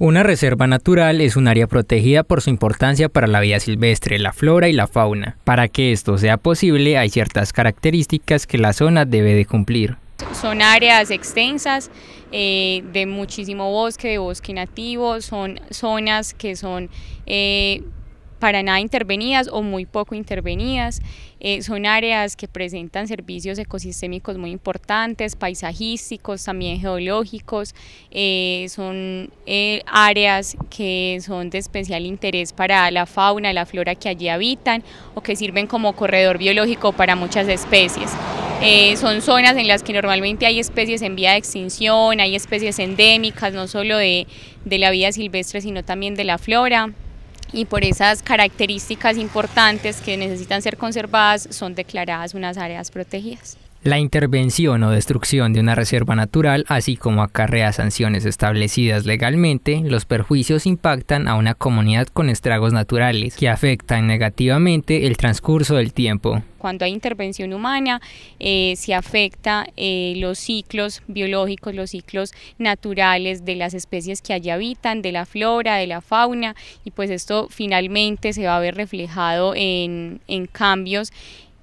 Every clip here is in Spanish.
Una reserva natural es un área protegida por su importancia para la vida silvestre, la flora y la fauna. Para que esto sea posible hay ciertas características que la zona debe de cumplir. Son áreas extensas, eh, de muchísimo bosque, de bosque nativo, son zonas que son eh, para nada intervenidas o muy poco intervenidas. Eh, son áreas que presentan servicios ecosistémicos muy importantes, paisajísticos, también geológicos. Eh, son eh, áreas que son de especial interés para la fauna, la flora que allí habitan o que sirven como corredor biológico para muchas especies. son zonas en las que normalmente hay especies en vía de extinción, hay especies endémicas, no solo de, de la vida silvestre, sino también de la flora y por esas características importantes que necesitan ser conservadas son declaradas unas áreas protegidas la intervención o destrucción de una reserva natural, así como acarrea sanciones establecidas legalmente, los perjuicios impactan a una comunidad con estragos naturales que afectan negativamente el transcurso del tiempo. Cuando hay intervención humana, eh, se afecta eh, los ciclos biológicos, los ciclos naturales de las especies que allí habitan, de la flora, de la fauna, y pues esto finalmente se va a ver reflejado en, en cambios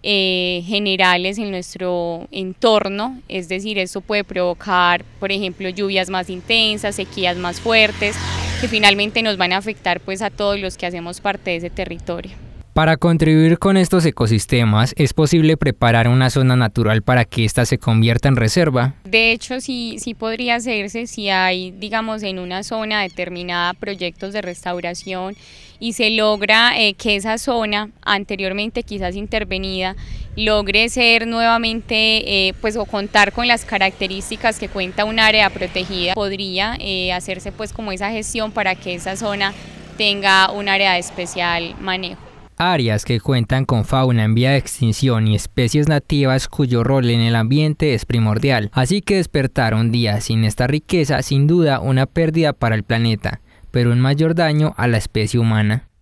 eh, generales en nuestro entorno, es decir, esto puede provocar, por ejemplo, lluvias más intensas, sequías más fuertes, que finalmente nos van a afectar pues a todos los que hacemos parte de ese territorio. Para contribuir con estos ecosistemas, ¿es posible preparar una zona natural para que ésta se convierta en reserva? De hecho, sí, sí podría hacerse si hay, digamos, en una zona determinada proyectos de restauración y se logra eh, que esa zona anteriormente quizás intervenida logre ser nuevamente, eh, pues o contar con las características que cuenta un área protegida, podría eh, hacerse pues como esa gestión para que esa zona tenga un área de especial manejo áreas que cuentan con fauna en vía de extinción y especies nativas cuyo rol en el ambiente es primordial. Así que despertar un día sin esta riqueza sin duda una pérdida para el planeta, pero un mayor daño a la especie humana.